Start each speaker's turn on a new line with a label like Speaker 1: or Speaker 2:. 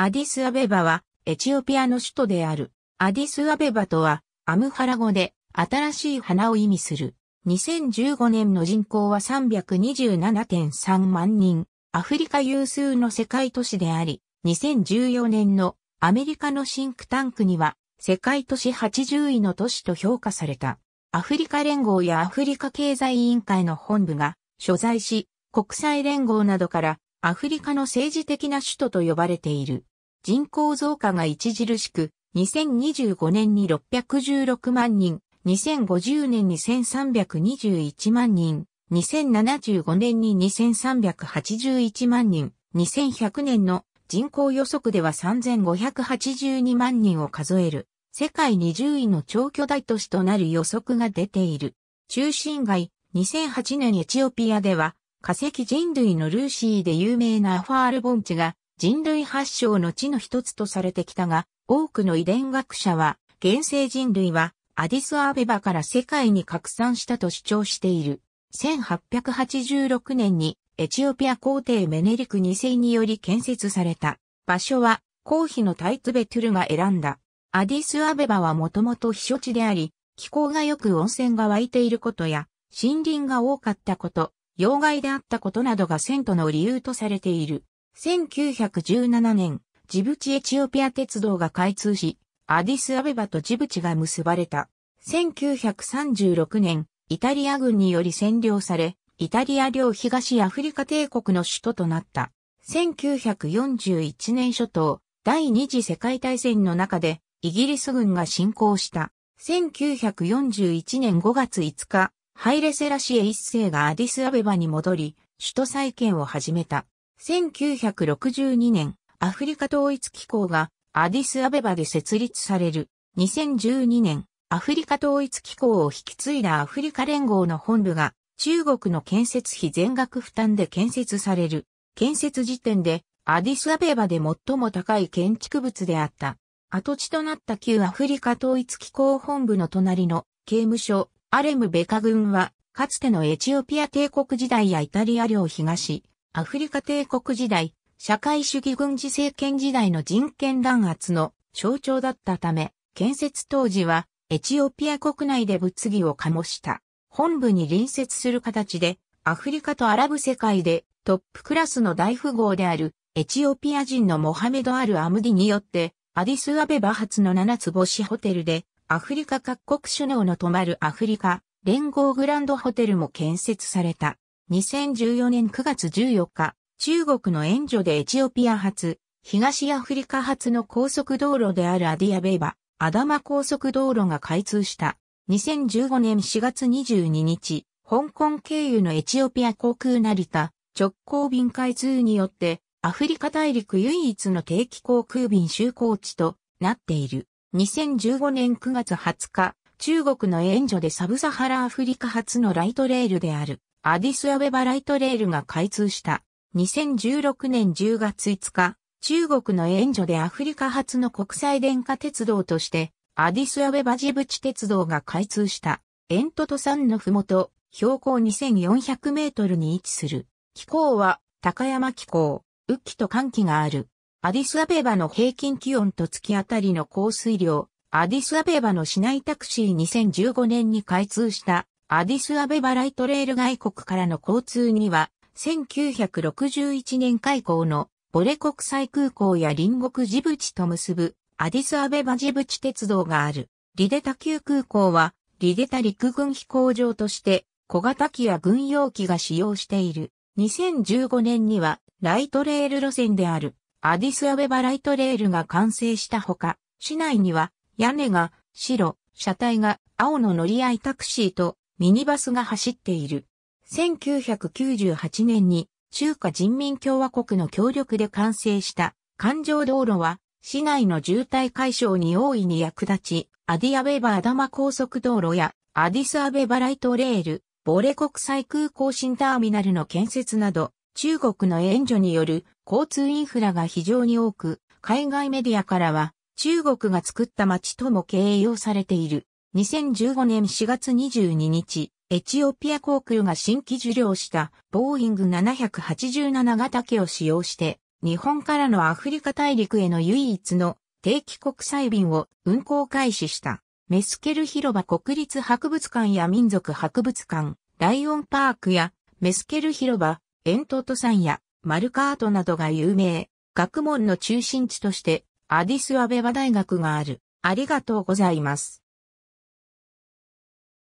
Speaker 1: アディスアベバは、エチオピアの首都である。アディスアベバとは、アムハラ語で、新しい花を意味する。2015年の人口は327.3万人。アフリカ有数の世界都市であり、2014年のアメリカのシンクタンクには、世界都市80位の都市と評価された。アフリカ連合やアフリカ経済委員会の本部が所在し、国際連合などからアフリカの政治的な首都と呼ばれている。人口増加が著しく、2025年に616万人、2050年に1321万人、2075年に2381万人、2100年の人口予測では3582万人を数える、世界20位の超巨大都市となる予測が出ている。中心街、2008年エチオピアでは化石人類のルーシーで有名なファール盆地が人類発祥の地の一つとされてきたが、多くの遺伝学者は、現世人類はアディスアベバから世界に拡散したと主張している。1886年にエチオピア皇帝メネリク2世により建設された。場所は、公妃のタイツベトゥルが選んだ。アディスアベバはもともと避暑地であり、気候が良く温泉が湧いていることや、森林が多かったこと、要害であったことなどが戦都の理由とされている。1917年、ジブチエチオピア鉄道が開通し、アディスアベバとジブチが結ばれた。1936年、イタリア軍により占領され、イタリア領東アフリカ帝国の首都となった。1941年初頭、第二次世界大戦の中で、イギリス軍が侵攻した。1941年5月5日、ハイレセラシエ一世がアディスアベバに戻り、首都再建を始めた。1962年、アフリカ統一機構がアディスアベバで設立される。2012年、アフリカ統一機構を引き継いだアフリカ連合の本部が中国の建設費全額負担で建設される。建設時点でアディスアベバで最も高い建築物であった。跡地となった旧アフリカ統一機構本部の隣の刑務所アレムベカ軍は、かつてのエチオピア帝国時代やイタリア領東、アフリカ帝国時代、社会主義軍事政権時代の人権弾圧の象徴だったため、建設当時は、エチオピア国内で物議を醸した。本部に隣接する形で、アフリカとアラブ世界でトップクラスの大富豪であるエチオピア人のモハメド・アル・アムディによって、アディスアベバ発の七つ星ホテルでアフリカ各国首脳の泊まるアフリカ連合グランドホテルも建設された。2014年9月14日、中国の援助でエチオピア発、東アフリカ発の高速道路であるアディアベイバ、アダマ高速道路が開通した。2015年4月22日、香港経由のエチオピア航空成田直行便開通によって、アフリカ大陸唯一の定期航空便就航地となっている。2015年9月20日、中国の援助でサブサハラアフリカ初のライトレールである、アディスアベバライトレールが開通した。2016年10月5日、中国の援助でアフリカ初の国際電化鉄道として、アディスアベバジブチ鉄道が開通した。エントト山のふもと、標高2400メートルに位置する。気候は、高山気候、雨季と寒季がある。アディスアベバの平均気温と月あたりの降水量、アディスアベバの市内タクシー2015年に開通したアディスアベバライトレール外国からの交通には、1961年開港のボレ国際空港や隣国ジブチと結ぶアディスアベバジブチ鉄道がある。リデタ級空港はリデタ陸軍飛行場として小型機や軍用機が使用している。2015年にはライトレール路線であるアディスアベバライトレールが完成したほか、市内には屋根が白、車体が青の乗り合いタクシーとミニバスが走っている。1998年に中華人民共和国の協力で完成した環状道路は市内の渋滞解消に大いに役立ち、アディアベバアダマ高速道路やアディスアベバライトレール、ボレ国際空港新ターミナルの建設など中国の援助による交通インフラが非常に多く、海外メディアからは中国が作った街とも形容されている。2015年4月22日、エチオピア航空が新規受領したボーイング787型機を使用して、日本からのアフリカ大陸への唯一の定期国際便を運行開始した。メスケル広場国立博物館や民族博物館、ライオンパークやメスケル広場、エントト山やマルカートなどが有名。学問の中心地としてアディスアベバ大学がある。ありがとうございます。